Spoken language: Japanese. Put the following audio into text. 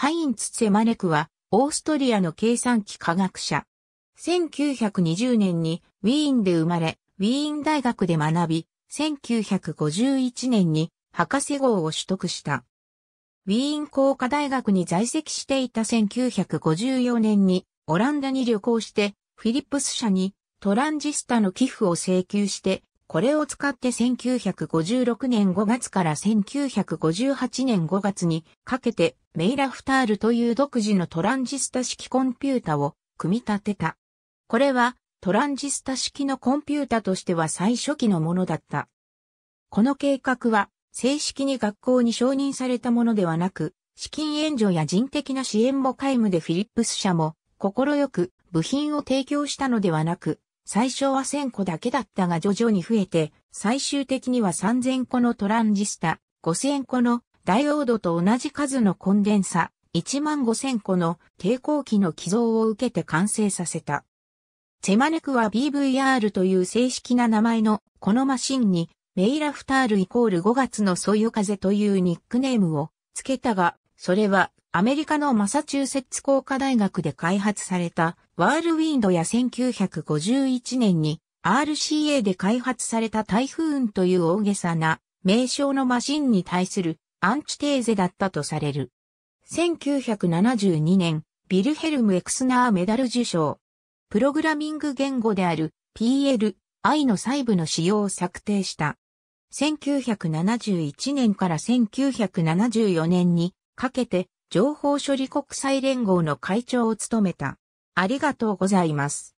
ハインツ・ツェマネクは、オーストリアの計算機科学者。1920年にウィーンで生まれ、ウィーン大学で学び、1951年に博士号を取得した。ウィーン工科大学に在籍していた1954年にオランダに旅行してフィリップス社にトランジスタの寄付を請求して、これを使って1956年5月から1958年5月にかけてメイラフタールという独自のトランジスタ式コンピュータを組み立てた。これはトランジスタ式のコンピュータとしては最初期のものだった。この計画は正式に学校に承認されたものではなく、資金援助や人的な支援も皆無でフィリップス社も心よく部品を提供したのではなく、最初は1000個だけだったが徐々に増えて、最終的には3000個のトランジスタ、5000個のダイオードと同じ数のコンデンサ1万5000個の抵抗器の寄贈を受けて完成させた。セマネクは BVR という正式な名前のこのマシンにメイラフタールイコール5月のそよ風というニックネームを付けたが、それはアメリカのマサチューセッツ工科大学で開発されたワールウィンドや1951年に RCA で開発されたタイフーンという大げさな名称のマシンに対するアンチテーゼだったとされる。1972年、ビルヘルム・エクスナーメダル受賞。プログラミング言語である PL、I の細部の使用を策定した。1971年から1974年にかけて情報処理国際連合の会長を務めた。ありがとうございます。